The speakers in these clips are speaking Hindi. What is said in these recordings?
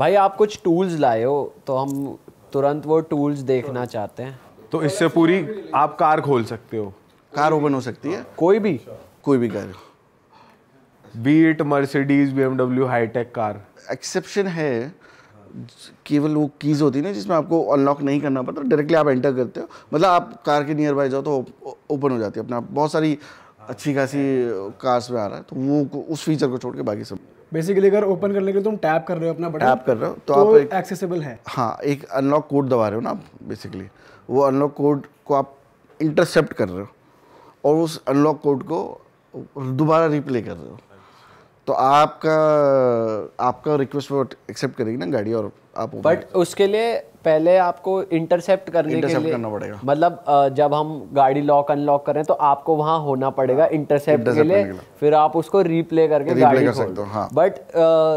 भाई आप कुछ टूल्स लाए हो तो हम तुरंत वो टूल्स देखना चाहते हैं तो इससे पूरी आप कार खोल सकते हो कार ओपन हो सकती है कोई भी कोई भी car be it Mercedes BMW hi-tech car exception है केवल वो कीज़ होती है ना जिसमें आपको अनलॉक नहीं करना पड़ता डायरेक्टली आप एंटर करते हो मतलब आप कार के नियर बाय जाओ तो ओपन हो जाती है अपना बहुत सारी अच्छी खासी कार्स में आ रहा है तो वो उस फीचर को छोड़ के बाकी सब बेसिकली अगर ओपन करने के लिए तुम टैप कर रहे हो अपना बटन टैप कर रहे हो तो, तो आप एक्सेसिबल है हाँ एक अनलॉक कोड दबा रहे हो ना आप बेसिकली वो अनलॉक कोड को आप इंटरसेप्ट कर रहे हो और उस अनलॉक कोड को दोबारा रिप्ले कर रहे हो तो आपका आपका रिक्वेस्ट वो एक्सेप्ट करेगी ना गाड़ी और आप बट उसके लिए पहले आपको इंटरसेप्ट करने intercept के लिए करना पड़ेगा मतलब जब हम गाड़ी लॉक अनलॉक करें तो आपको वहां होना पड़ेगा इंटरसेप्ट हाँ, के लिए फिर आप उसको रीप्ले करके रीप्ले गाड़ी कर सकते हो हाँ। बट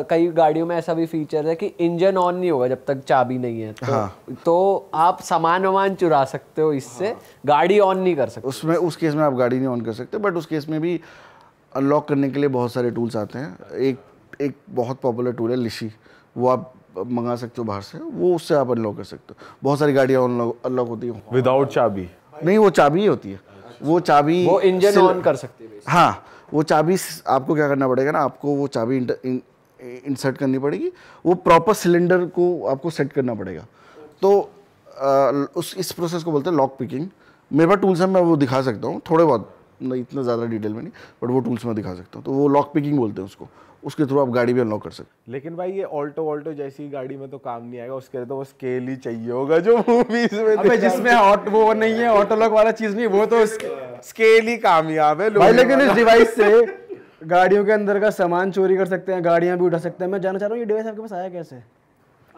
कई गाड़ियों में ऐसा भी फीचर है कि इंजन ऑन नहीं होगा जब तक चाबी नहीं है तो, हाँ। तो आप सामान वामान चुरा सकते हो इससे हाँ। गाड़ी ऑन नहीं कर सकते उसमें उस केस में आप गाड़ी नहीं ऑन कर सकते बट उस केस में भी अनलॉक करने के लिए बहुत सारे टूल्स आते हैं एक एक बहुत पॉपुलर टूल है लिशी वो आप मंगा सकते हो बाहर से वो उससे आप अनलॉक कर सकते हो बहुत सारी गाड़ियाँ अनलॉक होती हैं विदाउट चाबी नहीं वो चाबी ही होती है वो चाबी वो इंजन ऑन कर सकते हाँ वो चाबी आपको क्या करना पड़ेगा ना आपको वो चाबी इंसर्ट करनी पड़ेगी वो प्रॉपर सिलेंडर को आपको सेट करना पड़ेगा तो आ, उस इस प्रोसेस को बोलते हैं लॉक पिकिंग मेरे पास टूल्स हैं मैं वो दिखा सकता हूँ थोड़े बहुत नहीं मतलब इतना ज़्यादा डिटेल में नहीं बट वो टूल्स मैं दिखा सकता हूँ तो वो लॉक पिकिंग बोलते हैं उसको उसके थ्रू आप गाड़ी भी अनलॉक कर सकते लेकिन भाई ये ऑल्टो ऑल्टो जैसी गाड़ी में तो काम नहीं आएगा उसके लिए तो वो स्केल ही चाहिए होगा जो मूवीज में अबे जिसमें ऑटो वो नहीं है ऑटो लॉक वाला चीज़ नहीं वो तो स्केल ही कामयाब है भाई लेकिन इस डिवाइस से गाड़ियों के अंदर का सामान चोरी कर सकते हैं गाड़ियां भी उठा सकते हैं मैं जानना चाह रहा हूँ ये डिवाइस आपके पास आया कैसे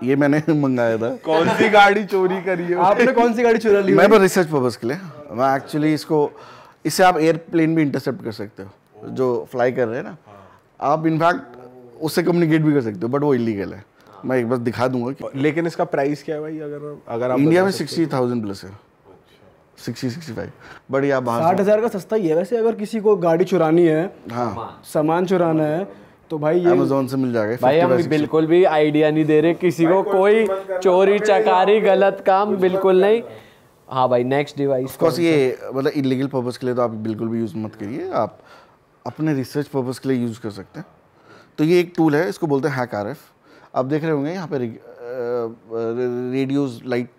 ये मैंने मंगाया था कौन सी गाड़ी चोरी करी है आपने कौन सी गाड़ी चोरा ली मैं बस रिसर्च पर्पज के लिए मैं एक्चुअली इसको इससे आप एयरप्लेन भी इंटरसेप्ट कर सकते हो जो फ्लाई कर रहे हैं ना हाँ। आप इनफैक्ट उससे कम्युनिकेट भी कर सकते हो बट वो इलीगल है मैं एक बार दिखा दूंगा कि लेकिन इसका प्राइस क्या है भाई अगर अगर आप इंडिया में सिक्सटी थाउजेंड प्लस है सिक्सटी सिक्सटी फाइव बट यहाँ बाहर साठ हज़ार का सस्ता ही है वैसे अगर किसी को गाड़ी चुरानी है हाँ सामान चुराना है तो भाई ये अमेजोन से मिल जाएगा भाई हम बिल्कुल भी आइडिया नहीं दे रहे किसी को कोई चोरी चकारी गलत काम बिल्कुल नहीं हाँ भाई नेक्स्ट डिवाइस कॉस ये मतलब इलीगल पर्पज़ के लिए तो आप बिल्कुल भी यूज़ मत करिए आप अपने रिसर्च पर्पज़ के लिए यूज़ कर सकते हैं तो ये एक टूल है इसको बोलते हैं हैक आर आप देख रहे होंगे यहाँ पे रेडियोज लाइट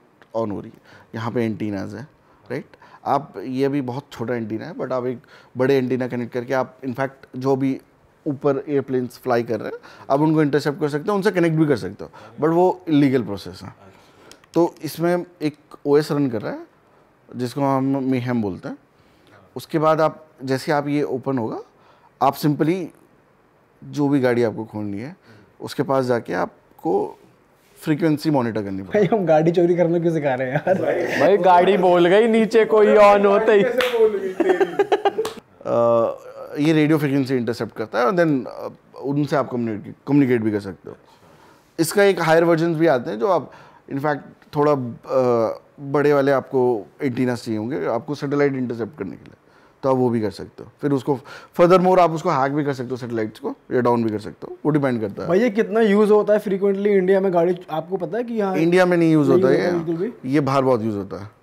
ऑन हो रही है यहाँ पे एंटीनाज है राइट आप ये भी बहुत छोटा एंटीना है बट आप एक बड़े एंटीना कनेक्ट करके आप इनफैक्ट जो भी ऊपर एयरप्लेन्स फ्लाई कर रहे हैं आप उनको इंटरसेप्ट कर सकते हो उनसे कनेक्ट भी कर सकते हो बट वो इलीगल प्रोसेस है तो इसमें एक ओ एस रन कर रहा है जिसको हम मेहम बोलते हैं उसके बाद आप जैसे आप ये ओपन होगा आप सिंपली जो भी गाड़ी आपको खोलनी है उसके पास जाके आपको फ्रीक्वेंसी मॉनिटर करनी भाई हम गाड़ी चोरी करने क्यों सिखा रहे हैं यार भाई, भाई गाड़ी बोल गई नीचे कोई ऑन होते ही ये रेडियो फ्रिक्वेंसी इंटरसेप्ट करता है और देन उनसे आप कम्युनिकेट भी कर सकते हो इसका एक हायर वर्जन भी आते हैं जो आप इनफैक्ट थोड़ा बड़े वाले आपको एंटीनास चाहिए होंगे आपको सेटेलाइट इंटरसेप्ट करने के लिए तो आप वो भी कर सकते हो फिर उसको फर्दर मोर आप उसको हैक भी कर सकते हो सेटेलाइट्स को या डाउन भी कर सकते हो वो डिपेंड करता है भैया कितना यूज़ होता है फ्रीक्वेंटली इंडिया में गाड़ी आपको पता है कि यहाँ इंडिया में नहीं यूज़ होता है ये बाहर बहुत यूज़ होता है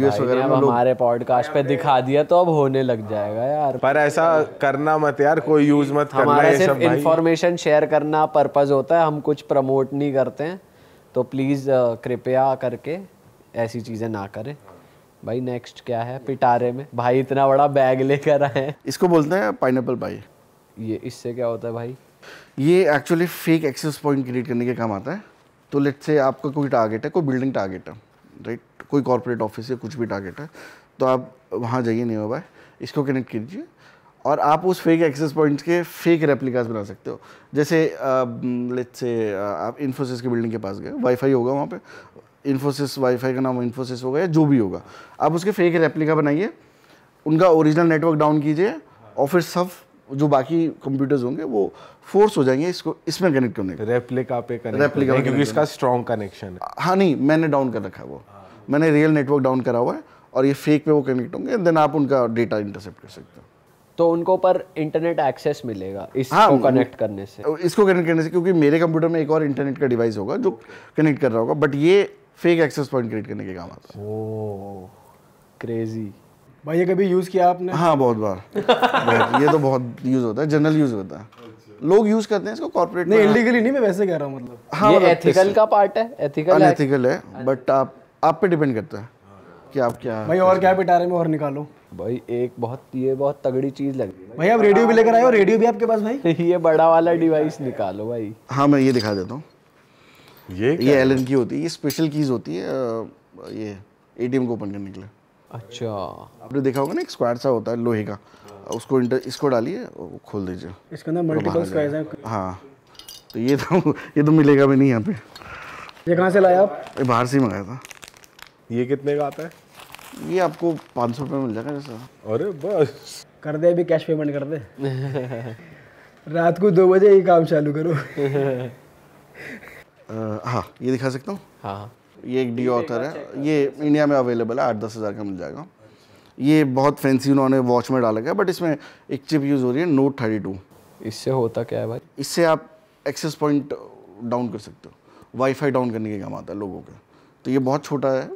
यूएस वगैरह में हमारे पॉडकास्ट पे दिखा दिया तो अब होने लग जाएगा यार पर ऐसा करना मत यार कोई यूज मत करना हमारा सिर्फ इन्फॉर्मेशन शेयर करना पर्पज होता है हम कुछ प्रमोट नहीं करते हैं तो प्लीज़ uh, कृपया करके ऐसी चीज़ें ना करें भाई नेक्स्ट क्या है पिटारे में भाई इतना बड़ा बैग लेकर आए इसको बोलते हैं पाइनएप्पल भाई ये इससे क्या होता है भाई ये actually fake access point create करने के काम आता है तो लेट से आपका कोई टारगेट है कोई बिल्डिंग टारगेट है राइट कोई कॉरपोरेट ऑफिस है कुछ भी टारगेट है तो आप वहाँ जाइए नहीं हो भाई इसको कनेक्ट कीजिए और आप उस फेक एक्सेस पॉइंट्स के फेक रेप्लिकास बना सकते हो जैसे लेट्स से आप इन्फोसिस के बिल्डिंग के पास गए वाईफाई होगा वहाँ पे इन्फोसिस वाईफाई का नाम इन्फोसिस होगा या जो भी होगा आप उसके फेक रेप्लिका बनाइए उनका ओरिजिनल नेटवर्क डाउन कीजिए और फिर सब जो बाकी कंप्यूटर्स होंगे वो फोर्स हो जाएंगे इसको इसमें कनेक्ट होने का रेप्लिका पे रेप्लिका क्योंकि इसका स्ट्रॉन्ग कनेक्शन है हाँ नहीं मैंने डाउन कर रखा है वो मैंने रियल नेटवर्क डाउन करा हुआ है और ये फेक पे वो कनेक्ट होंगे देन आप उनका डेटा इंटरसेप्ट कर सकते हो तो उनको पर इंटरनेट एक्सेस मिलेगा इसको हाँ, कनेक्ट करने से इसको कनेक्ट करने से क्योंकि मेरे कंप्यूटर में एक और इंटरनेट का डिवाइस होगा जो कनेक्ट कर रहा होगा बट ये फेक एक्सेस पॉइंट क्रिएट करने के काम आता है ओह क्रेजी भाई ये कभी यूज़ किया आपने हाँ बहुत बार बहुत, ये तो बहुत यूज़ होता है जनरल यूज़ होता है अच्छा। लोग यूज करते हैं इसको कॉर्पोरेट नहीं इलीगली नहीं मैं वैसे कह रहा हूँ मतलब हाँ ये एथिकल मतलब का पार्ट है एथिकल अनएथिकल है बट आप आप पे डिपेंड करता है कि आप क्या भाई और क्या पिटारे में और निकालो भाई एक बहुत ये बहुत तगड़ी चीज लग रही है भाई आप रेडियो भी लेकर आए हो रेडियो भी आपके पास भाई ये बड़ा वाला डिवाइस निकालो भाई हाँ मैं ये दिखा देता हूँ ये ये एलन की होती है ये स्पेशल कीज होती है ये एटीएम को ओपन करने के लिए अच्छा आपने देखा होगा ना एक स्क्वायर सा होता है लोहे का उसको इंटर इसको डालिए खोल दीजिए इसके अंदर मल्टीपल स्क्वायर्स तो हैं हाँ तो ये तो ये तो मिलेगा भी नहीं यहाँ पे ये कहाँ से लाया आप बाहर से ही मंगाया था ये कितने का आता है ये आपको पाँच सौ रुपये मिल जाएगा जैसा अरे बस कर दे अभी कैश पेमेंट कर दे रात को दो बजे ये काम चालू करो हाँ ये दिखा सकता हूँ हाँ ये एक डी ऑथर है ये इंडिया में अवेलेबल है आठ दस हज़ार का मिल जाएगा ये बहुत फैंसी उन्होंने वॉच में डाला गया बट इसमें एक चिप यूज़ हो रही है नोट थर्टी टू इससे होता क्या है भाई इससे आप एक्सेस पॉइंट डाउन कर सकते हो वाईफाई डाउन करने के काम आता है लोगों के तो ये बहुत छोटा है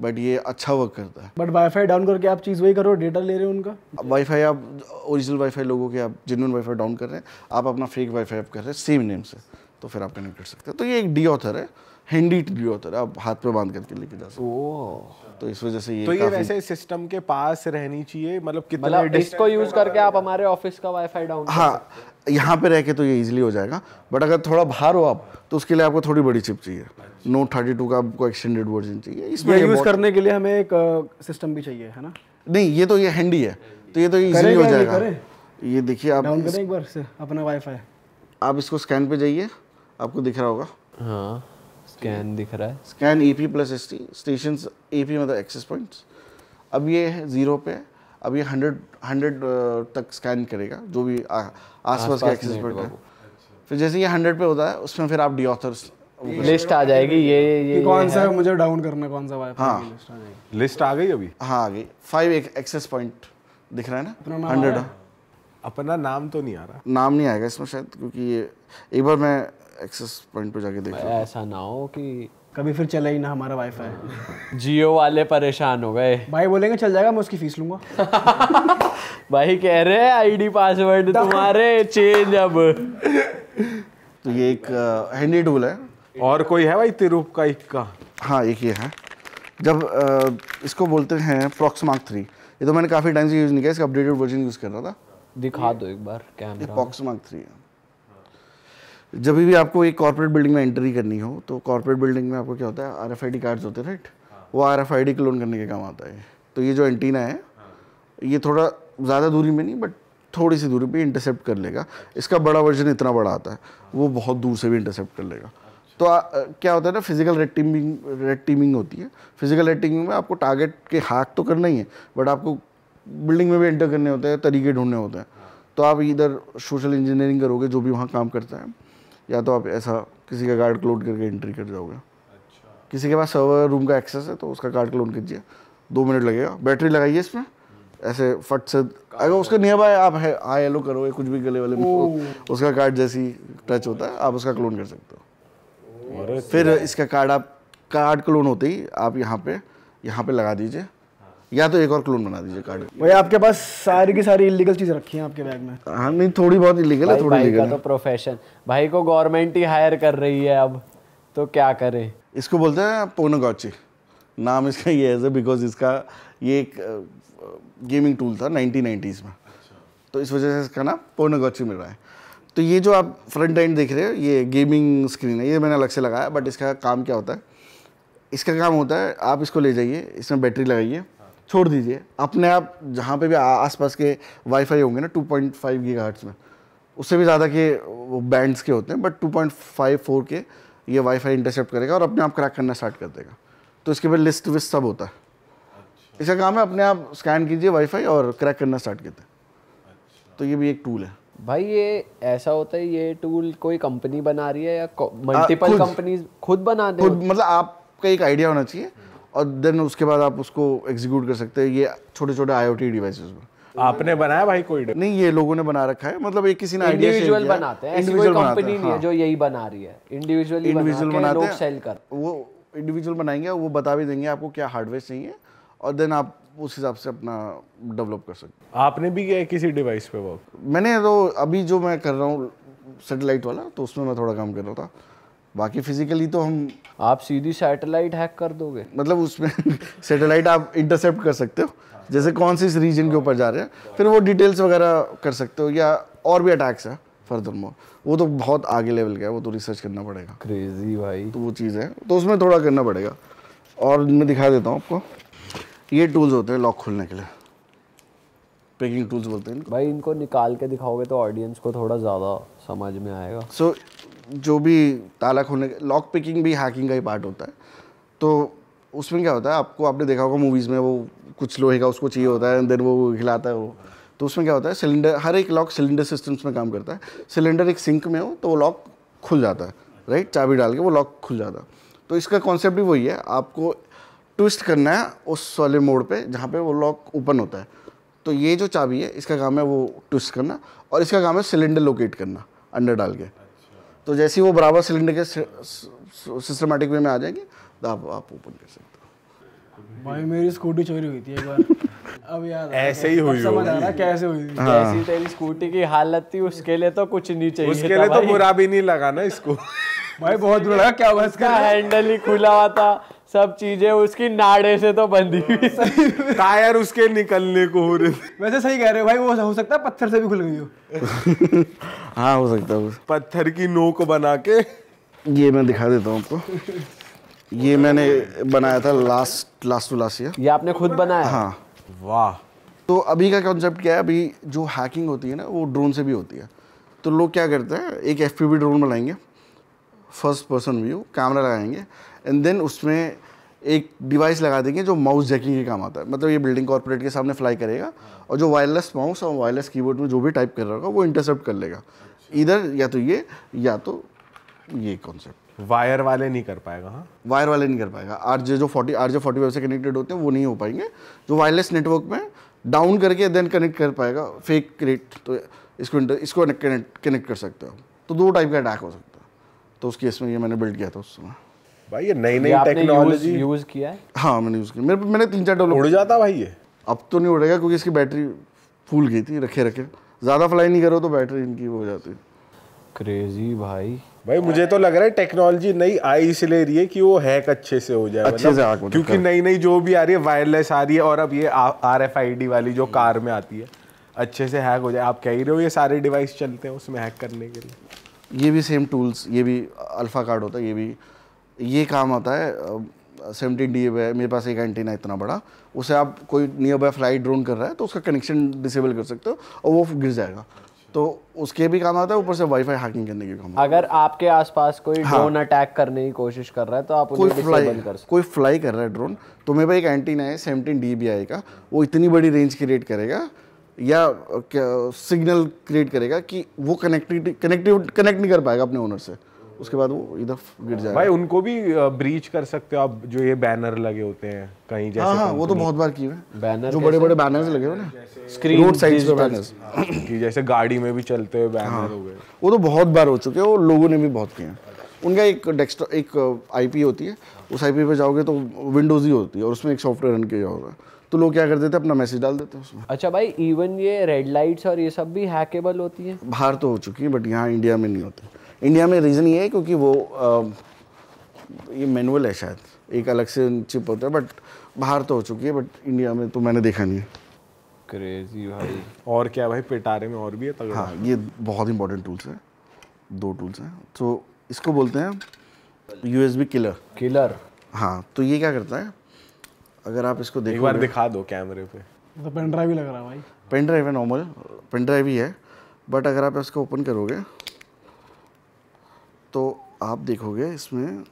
बट ये अच्छा वर्क करता है बट वाईफाई डाउन करके आप चीज़ वही करो डेटा ले रहे हो उनका वाईफाई आप ओरिजिनल वाईफाई लोगों के आप जिनवन वाईफाई डाउन कर रहे हैं आप अपना फेक वाईफाई आप कर रहे हैं सेम नेम से तो फिर आप कनेक्ट कर सकते हैं तो ये एक डी ऑथर है हैंडी डी ऑथर है आप हाथ पे बांध करके लेके जा सकते हो तो इस वजह से ये तो ये वैसे सिस्टम के पास रहनी चाहिए मतलब कितना इसको मतलब यूज करके आप हमारे ऑफिस का वाईफाई डाउन हाँ यहाँ पे रह के तो ये इजीली हो जाएगा बट अगर थोड़ा बाहर हो आप तो उसके लिए आपको थोड़ी बड़ी चिप चाहिए नोट थर्टी टू का आपको एक्सटेंडेड वर्जन चाहिए इसमें यूज़ करने के लिए हमें एक सिस्टम भी चाहिए है ना नहीं ये तो ये हैंडी है तो ये तो ईजिली हो जाएगा ये देखिए आप डाउन करें एक बार से अपना वाईफाई आप इसको स्कैन पे जाइए आपको दिख रहा होगा हाँ स्कैन दिख रहा है scan A P plus S T station A P मतलब एक्सेस पॉइंट्स अब ये है ज़ीरो पे है अब ये हंड्रेड हंड्रेड uh, तक स्कैन करेगा जो भी आसपास के एक्सेस पर अच्छा। फिर जैसे ये हंड्रेड पे होता है उसमें फिर आप डी ऑथर्स लिस्ट आ जाएगी ये ये कौन सा है मुझे डाउन करना कौन सा वाईफाई हाँ, लिस्ट आ लिस्ट आ गई अभी हाँ आ गई फाइव एक एक्सेस पॉइंट दिख रहा है ना हंड्रेड अपना नाम तो नहीं आ रहा नाम नहीं आएगा इसमें शायद क्योंकि ये एक बार मैं एक्सेस पॉइंट पे जाके देख ऐसा ना हो कि कभी फिर चला ही ना हमारा वाईफाई जियो वाले परेशान हो गए भाई बोलेंगे चल जाएगा मैं उसकी फीस लूंगा भाई कह रहे हैं आईडी पासवर्ड तुम्हारे चेंज अब तो ये एक हैंडी टूल है और कोई है भाई तिरुप का इक्का हाँ एक ये है जब आ, इसको बोलते हैं प्रॉक्स मार्क थ्री ये तो मैंने काफ़ी टाइम से यूज़ नहीं किया इसका अपडेटेड वर्जन यूज़ कर रहा था दिखा दो एक बार कैमरा प्रॉक्स मार्क थ्री है जब भी आपको एक कॉर्पोरेट बिल्डिंग में एंट्री करनी हो तो कॉर्पोरेट बिल्डिंग में आपको क्या होता है R F I D cards होते हैं राइट हाँ। वो R F I D clone करने के काम आता है तो ये जो एंटीना है हाँ। ये थोड़ा ज़्यादा दूरी में नहीं बट थोड़ी सी दूरी पर इंटरसेप्ट कर लेगा इसका बड़ा वर्जन इतना बड़ा आता है वो बहुत दूर से भी इंटरसेप्ट कर लेगा अच्छा। तो आ, क्या होता है ना physical red teaming red teaming होती है फिजिकल रेड टीमिंग में आपको टारगेट के हाक तो करना ही है बट आपको बिल्डिंग में भी एंटर करने होते हैं तरीके ढूंढने होते हैं हाँ। तो आप इधर सोशल इंजीनियरिंग करोगे जो भी वहाँ काम करता है या तो आप ऐसा किसी का कार्ड क्लोन करके एंट्री कर जाओगे अच्छा। किसी के पास सर्वर रूम का एक्सेस है तो उसका कार्ड क्लोन कीजिए दो मिनट लगेगा बैटरी लगाइए इसमें हम्म। ऐसे फट से अगर उसके नियर बाय आप है हाँ येलो करो या कुछ भी गले वाले उसका कार्ड जैसी टच होता है आप उसका क्लोन कर सकते हो फिर तो- इसका कार्ड आप कार्ड क्लोन होते ही आप यहाँ पे यहाँ पे लगा दीजिए या तो एक और क्लोन बना दीजिए कार्ड भाई आपके पास सारी की सारी इलीगल चीज रखी है आपके बैग में हाँ नहीं थोड़ी बहुत इलीगल है थोड़ी इलीगल तो प्रोफेशन भाई को गवर्नमेंट ही हायर कर रही है अब तो क्या करे इसको बोलते हैं पोनोगॉची नाम इसका ये है बिकॉज इसका ये एक गेमिंग टूल था नाइनटीन नाइन्टीज़ में तो इस वजह से इसका नाम पोनोगॉची मिल रहा है तो ये जो आप फ्रंट एंड देख रहे हो ये गेमिंग स्क्रीन है ये मैंने अलग से लगाया बट इसका काम क्या होता है इसका काम होता है आप इसको ले जाइए इसमें बैटरी लगाइए छोड़ दीजिए अपने आप जहाँ पे भी आसपास के वाईफाई होंगे ना 2.5 गीगाहर्ट्ज़ में उससे भी ज़्यादा के वो बैंड्स के होते हैं बट 2.5 पॉइंट के ये वाईफाई इंटरसेप्ट करेगा और अपने आप क्रैक करना स्टार्ट कर देगा तो इसके बाद लिस्ट विस्ट सब होता है अच्छा। इसका काम है अपने आप स्कैन कीजिए वाईफाई और क्रैक करना स्टार्ट करते हैं अच्छा। तो ये भी एक टूल है भाई ये ऐसा होता है ये टूल कोई कंपनी बना रही है या मल्टीपल कंपनीज खुद बना खुद मतलब आपका एक आइडिया होना चाहिए और देन उसके बाद आप उसको एग्जीक्यूट कर सकते हैं ये छोटे छोटे आई ओ टी डिवाइसेज पर आपने बनाया भाई कोई नहीं ये लोगों ने बना रखा है मतलब ये किसी ने इंडिविजुअल बनाते हैं ऐसी कोई कंपनी नहीं है हाँ। जो यही बना रही है इंडिविजुअली इंडिविजुअल बनाते हैं सेल कर वो इंडिविजुअल बनाएंगे वो बता भी देंगे आपको क्या हार्डवेयर चाहिए और देन आप उस हिसाब से अपना डेवलप कर सकते आपने भी किया किसी डिवाइस पे वर्क मैंने तो अभी जो मैं कर रहा हूँ सेटेलाइट वाला तो उसमें मैं थोड़ा काम कर रहा था बाकी फिजिकली तो हम आप सीधी सैटेलाइट हैक कर दोगे मतलब उसमें सैटेलाइट आप इंटरसेप्ट कर सकते हो जैसे कौन सी इस रीजन के ऊपर जा रहे हैं फिर वो डिटेल्स वगैरह कर सकते हो या और भी अटैक्स है फर्दर मोर वो तो बहुत आगे लेवल का है वो तो रिसर्च करना पड़ेगा क्रेजी भाई तो वो चीज़ है तो उसमें थोड़ा करना पड़ेगा और मैं दिखा देता हूँ आपको ये टूल्स होते हैं लॉक खोलने के लिए पैकिंग टूल्स बोलते हैं भाई इनको निकाल के दिखाओगे तो ऑडियंस को थोड़ा ज़्यादा समझ में आएगा सो so, जो भी ताला खोलने लॉक पिकिंग भी हैकिंग का ही पार्ट होता है तो उसमें क्या होता है आपको आपने देखा होगा मूवीज़ में वो कुछ लोहे का उसको चाहिए होता है देन वो हिलाता है वो तो उसमें क्या होता है सिलेंडर हर एक लॉक सिलेंडर सिस्टम्स में काम करता है सिलेंडर एक सिंक में हो तो वो लॉक खुल जाता है राइट चाबी डाल के वो लॉक खुल जाता है तो इसका कॉन्सेप्ट भी वही है आपको ट्विस्ट करना है उस वाले मोड़ पे जहाँ पे वो लॉक ओपन होता है तो ये जो चाबी है इसका काम है वो ट्विस्ट करना और इसका काम है सिलेंडर लोकेट करना अंडर डाल के तो जैसे ही वो बराबर सिलेंडर के सिस्टमेटिक वे में आ जाएंगे तो आप आप ओपन कर सकते हो भाई मेरी स्कूटी चोरी हुई थी एक बार अब याद ऐसे ही हुई होगी समझ आ रहा कैसे हुई थी हाँ। कैसी तेरी स्कूटी की हालत थी उसके लिए तो कुछ नहीं चाहिए उसके लिए तो बुरा भी नहीं लगा ना इसको भाई बहुत बुरा क्या हुआ का हैंडल ही खुला हुआ था सब चीजें उसकी नाड़े से तो बंधी हुई टायर उसके निकलने को हो रहे वैसे सही कह रहे हो भाई वो हो सकता है पत्थर से भी खुल गई हो हाँ हो सकता है पत्थर की नोक बना के ये मैं दिखा देता हूँ आपको ये मैंने बनाया था last last to last year ये आपने खुद बनाया हाँ वाह तो अभी का कॉन्सेप्ट क्या है अभी जो हैकिंग होती है ना वो ड्रोन से भी होती है तो लोग क्या करते हैं एक एफ ड्रोन बनाएंगे फर्स्ट पर्सन व्यू कैमरा लगाएंगे एंड देन उसमें एक डिवाइस लगा देंगे जो माउस जैकिंग के काम आता है मतलब ये बिल्डिंग कॉर्पोरेट के सामने फ्लाई करेगा और जो वायरलेस माउस और वायरलेस कीबोर्ड में जो भी टाइप कर रहा होगा वो इंटरसेप्ट कर लेगा अच्छा। इधर या तो ये या तो ये कॉन्सेप्ट वायर वाले नहीं कर पाएगा हाँ वायर वाले नहीं कर पाएगा आर जे जो फोर्टी आर जे फोर्टी से कनेक्टेड होते हैं वो नहीं हो पाएंगे जो वायरलेस नेटवर्क में डाउन करके देन कनेक्ट कर पाएगा फेक क्रिएट तो इसको इसको कनेक्ट कनेक्ट कर सकते हो तो दो टाइप का अटैक हो सकता है तो केस में ये मैंने बिल्ड किया था उस समय भाई ये नई नई टेक्नोलॉजी यूज किया है हाँ मैंने यूज़ किया मेरे मैंने तीन चार डॉलर उड़ जाता भाई ये अब तो नहीं उड़ेगा क्योंकि इसकी बैटरी फूल गई थी रखे रखे ज़्यादा फ्लाई नहीं करो तो बैटरी इनकी हो जाती क्रेजी भाई भाई मुझे तो लग रहा है टेक्नोलॉजी नई आई इसलिए रही है कि वो हैक अच्छे से हो जाए अच्छे से आग मतलब क्योंकि नई नई जो भी आ रही है वायरलेस आ रही है और अब ये आर एफ आई डी वाली जो कार में आती है अच्छे से हैक हो जाए आप कह ही रहे हो ये सारे डिवाइस चलते हैं उसमें हैक करने के लिए ये भी सेम टूल्स ये भी अल्फ़ा कार्ड होता है ये भी ये काम आता है सेवनटीन डी है मेरे पास एक एंटीना इतना बड़ा उसे आप कोई नियर बाय फ्लाइट ड्रोन कर रहा है तो उसका कनेक्शन डिसेबल कर सकते हो और वो गिर जाएगा तो उसके भी काम आता है ऊपर से वाईफाई हैकिंग करने के काम अगर आपके आसपास कोई हाँ, ड्रोन अटैक करने की कोशिश कर रहा है तो आप कोई फ्लाई कर सकते कोई फ्लाई कर रहा है ड्रोन तो मेरे पास एक एंटीना है सेवनटीन डी का वो इतनी बड़ी रेंज क्रिएट करेगा या सिग्नल क्रिएट करेगा कि वो कनेक्टिविटी कनेक्टिव कनेक्ट नहीं कर पाएगा अपने ओनर से उसके बाद वो इधर गिर जाएगा भाई उनको भी ब्रीच कर सकते हो आप जो ये बैनर लगे होते हैं कहीं जैसे हाँ, हाँ वो तो बहुत बार किए है बैनर जो बड़े बड़े बैनर लगे हुए ना स्क्रीन रोड साइड पे बैनर्स कि जैसे गाड़ी में भी चलते हुए बैनर हाँ। हो गए वो तो बहुत बार हो चुके हैं और लोगों ने भी बहुत किए हैं उनका एक डेस्कटॉप एक आईपी होती है उस आईपी पे जाओगे तो विंडोज ही होती है और उसमें एक सॉफ्टवेयर रन किया होगा तो लोग क्या करते थे अपना मैसेज डाल देते उसमें अच्छा भाई इवन ये रेड लाइट्स और ये सब भी हैकेबल होती तो है बाहर तो हो चुकी है बट यहाँ इंडिया में नहीं होते इंडिया में रीज़न ये है क्योंकि वो आ, ये मैनुअल है शायद एक अलग से चिप होता है बट बाहर तो हो चुकी है बट इंडिया में तो मैंने देखा नहीं है क्रेजी भाई और क्या भाई पिटारे में और भी है तगड़ा हाँ ये बहुत इंपॉर्टेंट टूल्स है दो टूल्स हैं तो इसको बोलते हैं यू किलर किलर हाँ तो ये क्या करता है अगर आप इसको देखो एक बार दिखा दो कैमरे पे तो पेन ड्राइव ही लग रहा है भाई पेन ड्राइव है नॉर्मल पेन ड्राइव ही है बट अगर आप इसको ओपन करोगे तो आप देखोगे इसमें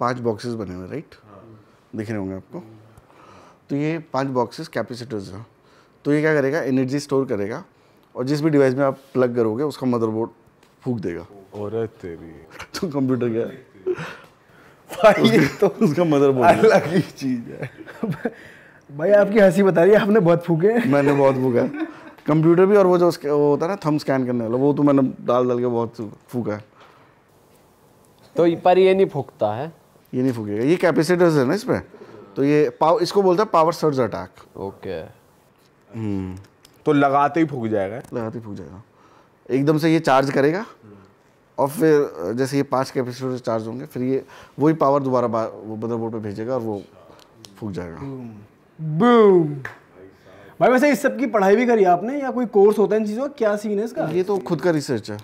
पांच बॉक्सेस बने हुए राइट हाँ। दिख रहे होंगे आपको तो ये पांच बॉक्सेस कैपेसिटर्स हैं तो ये क्या करेगा एनर्जी स्टोर करेगा और जिस भी डिवाइस में आप प्लग करोगे उसका मदरबोर्ड फूक देगा और तेरी तो कंप्यूटर क्या भाई ये तो उसका मदरबोर्ड अलग ही चीज़ है भाई आपकी हंसी बता रही है आपने बहुत फूके मैंने बहुत फूका कंप्यूटर भी और वो जो उसके वो होता है ना थम स्कैन करने वाला वो तो मैंने डाल डाल के बहुत फूका तो पर ये नहीं फूकता है ये नहीं फूकेगा ये कैपेसिटर है ना इसमें तो ये पाव इसको बोलता है पावर सर्ज अटैक ओके तो लगाते ही फूक जाएगा लगाते ही फूक जाएगा एकदम से ये चार्ज करेगा और फिर जैसे ये पाँच कैपेसिटर चार्ज होंगे फिर ये वही पावर दोबारा वो मदरबोर्ड पे भेजेगा और वो फूक जाएगा बूम भाई वैसे इस सब की पढ़ाई भी करी आपने या कोई कोर्स होता है इन चीज़ों का क्या सीन है इसका ये तो खुद का रिसर्च है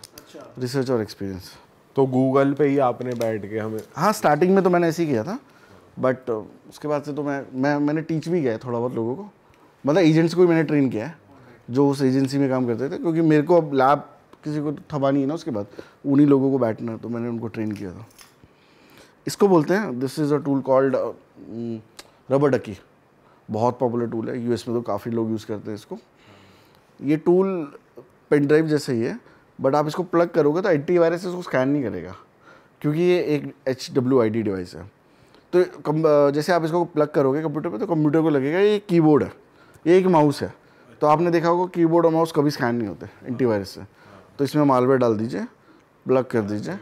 रिसर्च और एक्सपीरियंस तो गूगल पे ही आपने बैठ के हमें हाँ स्टार्टिंग में तो मैंने ऐसे ही किया था बट uh, उसके बाद से तो मैं मैं मैंने टीच भी किया है थोड़ा बहुत लोगों को मतलब एजेंट्स को भी मैंने ट्रेन किया है जो उस एजेंसी में काम करते थे क्योंकि मेरे को अब लैब किसी को तो थबा नहीं है ना उसके बाद उन्हीं लोगों को बैठना तो मैंने उनको ट्रेन किया था इसको बोलते हैं this is a tool called rubber ducky बहुत पॉपुलर टूल है यूएस में तो काफ़ी लोग यूज़ करते हैं इसको ये टूल पेन ड्राइव जैसे ही है बट आप इसको प्लग करोगे तो एंटी वायरस इसको स्कैन नहीं करेगा क्योंकि ये एक H W I D device है तो कम uh, जैसे आप इसको प्लग करोगे कंप्यूटर पे तो कंप्यूटर को लगेगा ये कीबोर्ड है ये एक माउस है तो आपने देखा होगा कीबोर्ड और माउस कभी स्कैन नहीं होते एंटी वायरस से तो इसमें मालवेयर डाल दीजिए ब्लॉक कर दीजिए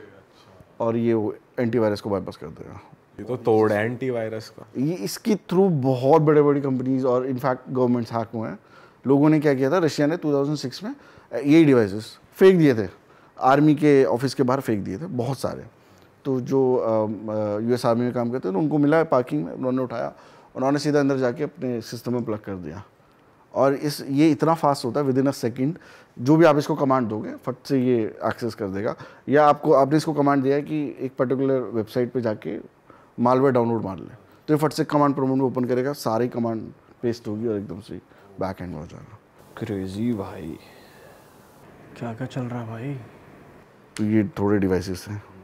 और ये एंटीवायरस को बाईपास कर देगा ये तो तोड़ है एंटीवायरस का ये इसके थ्रू बहुत बड़े बड़ी कंपनीज और इनफैक्ट गवर्नमेंट्स हैक हुए हैं लोगों ने क्या किया था रशिया ने 2006 में यही डिवाइसेस फेंक दिए थे आर्मी के ऑफिस के बाहर फेंक दिए थे बहुत सारे तो जो यूएस आर्मी में काम करते थे तो उनको मिला पार्किंग में उन्होंने उठाया उन्होंने सीधा अंदर जाके अपने सिस्टम में प्लग कर दिया और इस ये इतना फास्ट होता है विद इन अ सेकेंड जो भी आप इसको कमांड दोगे फट से ये एक्सेस कर देगा या आपको आपने इसको कमांड दिया है कि एक पर्टिकुलर वेबसाइट पे जाके मालवेयर डाउनलोड मार लें तो ये फट से कमांड प्रोमोट में ओपन करेगा सारी कमांड पेस्ट होगी और एकदम से बैक एंड हो जाएगा क्रेजी भाई क्या क्या चल रहा है भाई तो ये थोड़े डिवाइसेस हैं